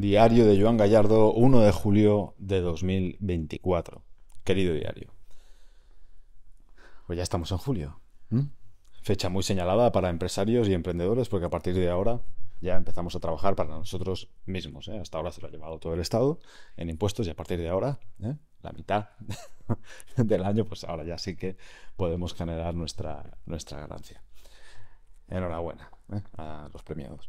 Diario de Joan Gallardo, 1 de julio de 2024. Querido diario. Pues ya estamos en julio. Fecha muy señalada para empresarios y emprendedores porque a partir de ahora ya empezamos a trabajar para nosotros mismos. ¿eh? Hasta ahora se lo ha llevado todo el Estado en impuestos y a partir de ahora, ¿eh? la mitad del año, pues ahora ya sí que podemos generar nuestra, nuestra ganancia. Enhorabuena ¿eh? a los premiados.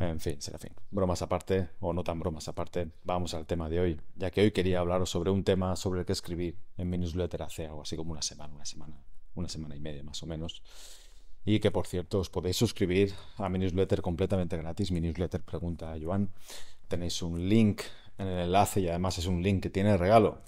En fin, fin. bromas aparte, o no tan bromas aparte, vamos al tema de hoy, ya que hoy quería hablaros sobre un tema sobre el que escribí en mi newsletter hace algo así como una semana, una semana, una semana y media más o menos. Y que por cierto, os podéis suscribir a mi newsletter completamente gratis, mi newsletter Pregunta a Joan. Tenéis un link en el enlace y además es un link que tiene regalo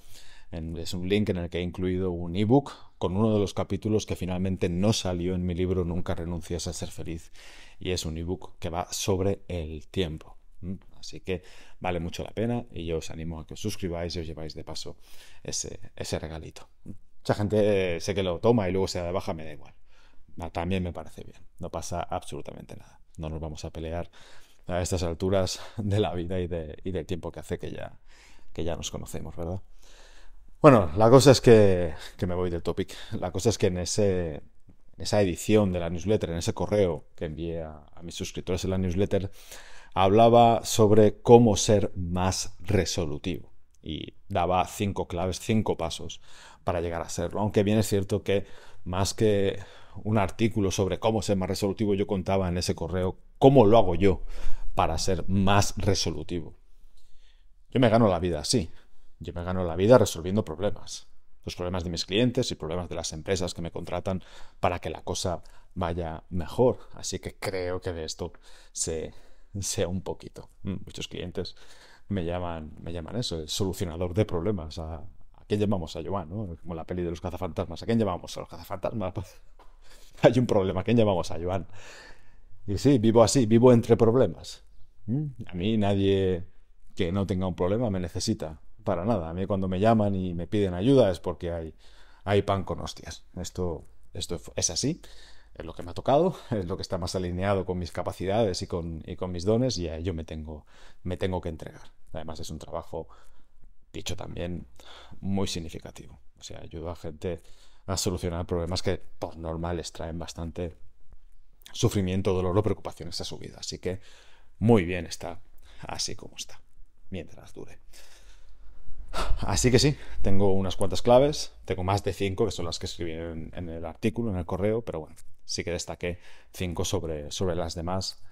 es un link en el que he incluido un ebook con uno de los capítulos que finalmente no salió en mi libro Nunca renuncias a ser feliz. Y es un ebook que va sobre el tiempo. Mm, así que vale mucho la pena y yo os animo a que os suscribáis y os lleváis de paso ese, ese regalito. Mm, mucha gente eh, sé que lo toma y luego se da de baja, me da igual. Ah, también me parece bien, no pasa absolutamente nada. No nos vamos a pelear a estas alturas de la vida y, y del tiempo que hace que ya, que ya nos conocemos, ¿verdad? Bueno, la cosa es que, que me voy del topic. La cosa es que en, ese, esa edición de la newsletter, en ese correo que envié a, a mis suscriptores en la newsletter, hablaba sobre cómo ser más resolutivo y daba cinco claves, cinco pasos para llegar a serlo. Aunque bien es cierto que más que un artículo sobre cómo ser más resolutivo, yo contaba en ese correo cómo lo hago yo para ser más resolutivo. Yo me gano la vida así. Yo me gano la vida resolviendo problemas. Los problemas de mis clientes y problemas de las empresas que me contratan para que la cosa vaya mejor. Así que creo que de esto se un poquito. Mm, muchos clientes me llaman, me llaman eso, el solucionador de problemas. ¿A, quién llamamos? A Joan, ¿no? Como la peli de los cazafantasmas. ¿A quién llamamos? A los cazafantasmas. Hay un problema. ¿A quién llamamos? A Joan. Y sí, vivo así, vivo entre problemas. Mm, a mí nadie que no tenga un problema me necesita para nada. A mí cuando me llaman y me piden ayuda es porque hay, hay pan con hostias. Esto, esto es así, es lo que me ha tocado, es lo que está más alineado con mis capacidades y con, mis dones y a ello me tengo, me tengo que entregar. Además es un trabajo, dicho también, muy significativo. O sea, ayuda a gente a solucionar problemas que por normales traen bastante sufrimiento, dolor o preocupaciones a su vida. Así que muy bien está así como está, mientras dure. Así que sí, tengo unas cuantas claves, tengo más de cinco, que son las que escribí en, el artículo, en el correo, pero bueno, sí que destaqué cinco sobre, sobre las demás.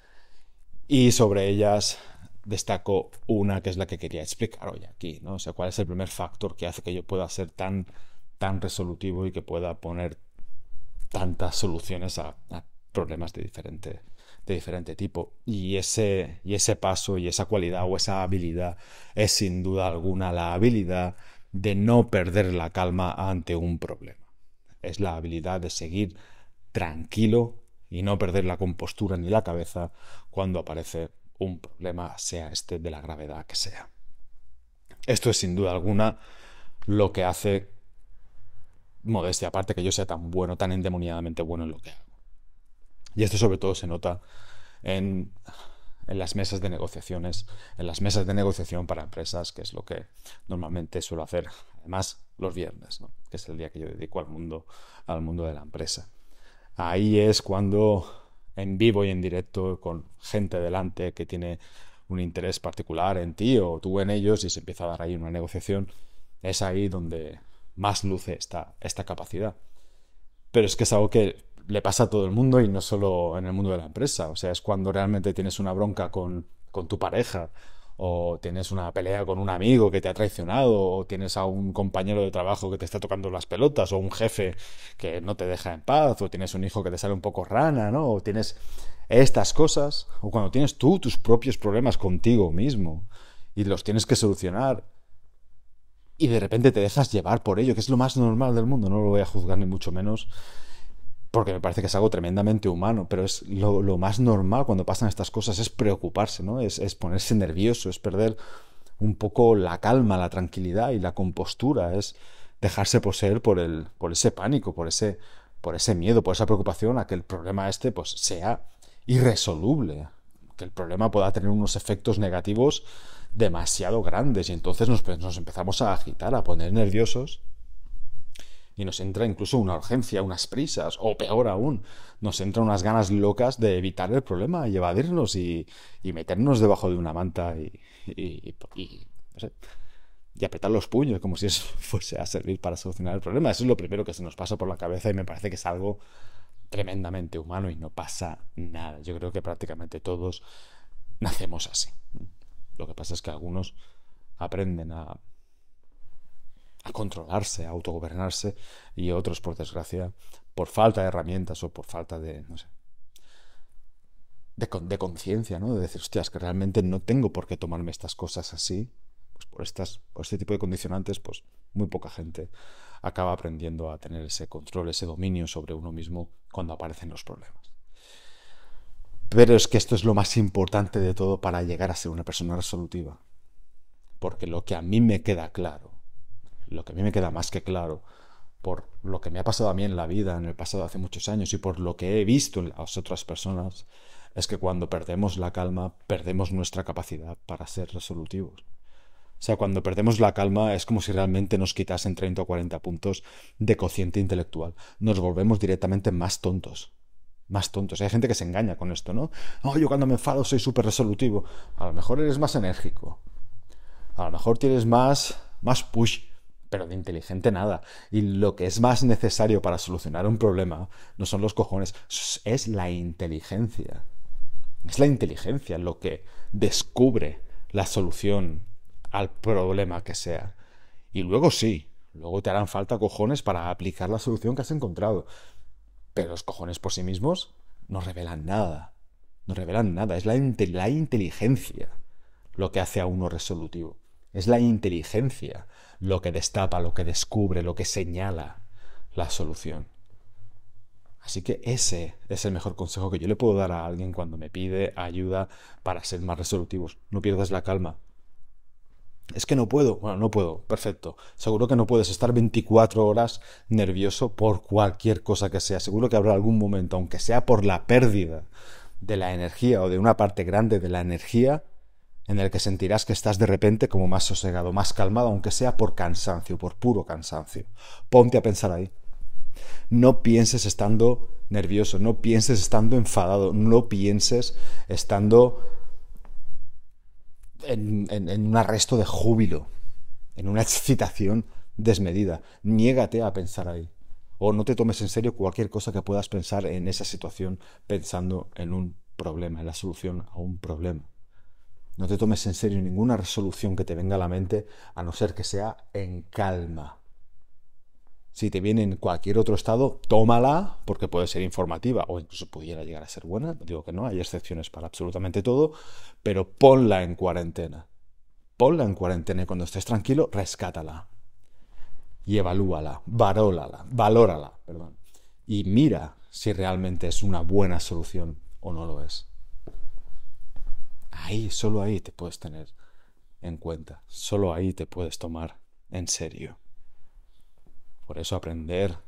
Y sobre ellas destaco una que es la que quería explicar hoy aquí, ¿no? O sea, cuál es el primer factor que hace que yo pueda ser tan, tan resolutivo y que pueda poner tantas soluciones a problemas de diferente, de diferente tipo. Y ese, y ese paso y esa cualidad o esa habilidad es sin duda alguna la habilidad de no perder la calma ante un problema. Es la habilidad de seguir tranquilo y no perder la compostura ni la cabeza cuando aparece un problema, sea este de la gravedad que sea. Esto es sin duda alguna lo que hace, modestia aparte, que yo sea tan bueno, tan endemoniadamente bueno en lo que hago. Y esto sobre todo se nota en, las mesas de negociaciones, en las mesas de negociación para empresas, que es lo que normalmente suelo hacer, además los viernes, que es el día que yo dedico al mundo, al mundo de la empresa. Ahí es cuando en vivo y en directo, con gente delante que tiene un interés particular en ti o tú en ellos y se empieza a dar ahí una negociación, es ahí donde más luce esta, esta capacidad. Pero es que es algo que le pasa a todo el mundo y no solo en el mundo de la empresa. O sea, es cuando realmente tienes una bronca con, con tu pareja o tienes una pelea con un amigo que te ha traicionado, o tienes a un compañero de trabajo que te está tocando las pelotas, o un jefe que no te deja en paz, o tienes un hijo que te sale un poco rana, ¿no? O tienes estas cosas, o cuando tienes tú tus propios problemas contigo mismo y los tienes que solucionar y de repente te dejas llevar por ello, que es lo más normal del mundo, no lo voy a juzgar ni mucho menos, porque me parece que es algo tremendamente humano, pero es lo, más normal cuando pasan estas cosas, es preocuparse, ¿no? Es, ponerse nervioso, es perder un poco la calma, la tranquilidad y la compostura, es dejarse poseer por, el, por ese pánico, por ese, por ese miedo, por esa preocupación a que el problema este pues, sea irresoluble, que el problema pueda tener unos efectos negativos demasiado grandes y entonces nos, pues, nos empezamos a agitar, a poner nerviosos y nos entra incluso una urgencia, unas prisas, o peor aún, nos entra unas ganas locas de evitar el problema y evadirnos y, meternos debajo de una manta y, y, y apretar los puños como si eso fuese a servir para solucionar el problema. Eso es lo primero que se nos pasa por la cabeza y me parece que es algo tremendamente humano y no pasa nada. Yo creo que prácticamente todos nacemos así. Lo que pasa es que algunos aprenden a controlarse, autogobernarse, y otros, por desgracia, por falta de herramientas o por falta de, no sé, de, conciencia, ¿no? De decir, hostias, que realmente no tengo por qué tomarme estas cosas así, pues por, estas, por este tipo de condicionantes, pues muy poca gente acaba aprendiendo a tener ese control, ese dominio sobre uno mismo cuando aparecen los problemas. Pero es que esto es lo más importante de todo para llegar a ser una persona resolutiva. Porque lo que a mí me queda claro lo que a mí me queda más que claro, por lo que me ha pasado a mí en la vida, en el pasado hace muchos años y por lo que he visto en las otras personas, es que cuando perdemos la calma, perdemos nuestra capacidad para ser resolutivos. O sea, cuando perdemos la calma es como si realmente nos quitasen 30 o 40 puntos de cociente intelectual. Nos volvemos directamente más tontos. Más tontos. Hay gente que se engaña con esto, ¿no? Oh, yo cuando me enfado soy súper resolutivo. A lo mejor eres más enérgico. A lo mejor tienes más, más push pero de inteligente nada. Y lo que es más necesario para solucionar un problema no son los cojones, es la inteligencia. Es la inteligencia lo que descubre la solución al problema que sea. Y luego sí, luego te harán falta cojones para aplicar la solución que has encontrado. Pero los cojones por sí mismos no revelan nada. No revelan nada. Es la, la inteligencia lo que hace a uno resolutivo. Es la inteligencia lo que destapa, lo que descubre, lo que señala la solución. Así que ese es el mejor consejo que yo le puedo dar a alguien cuando me pide ayuda para ser más resolutivos. No pierdas la calma. Es que no puedo. Bueno, no puedo. Perfecto. Seguro que no puedes estar 24 horas nervioso por cualquier cosa que sea. Seguro que habrá algún momento, aunque sea por la pérdida de la energía o de una parte grande de la energía, en el que sentirás que estás de repente como más sosegado, más calmado, aunque sea por cansancio, por puro cansancio. Ponte a pensar ahí. No pienses estando nervioso, no pienses estando enfadado, no pienses estando en, en un arresto de júbilo, en una excitación desmedida. Niégate a pensar ahí. O no te tomes en serio cualquier cosa que puedas pensar en esa situación pensando en un problema, en la solución a un problema. No te tomes en serio ninguna resolución que te venga a la mente, a no ser que sea en calma. Si te viene en cualquier otro estado, tómala, porque puede ser informativa o incluso pudiera llegar a ser buena. Digo que no, hay excepciones para absolutamente todo, pero ponla en cuarentena. Ponla en cuarentena y cuando estés tranquilo, rescátala. Y evalúala, valórala, valórala, perdón. Y mira si realmente es una buena solución o no lo es. Ahí, solo ahí te puedes tener en cuenta, solo ahí te puedes tomar en serio. Por eso aprender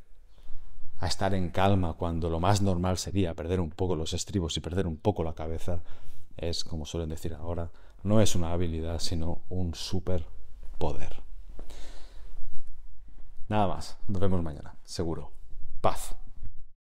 a estar en calma cuando lo más normal sería perder un poco los estribos y perder un poco la cabeza es, como suelen decir ahora, no es una habilidad, sino un superpoder. Nada más, nos vemos mañana, seguro. Paz.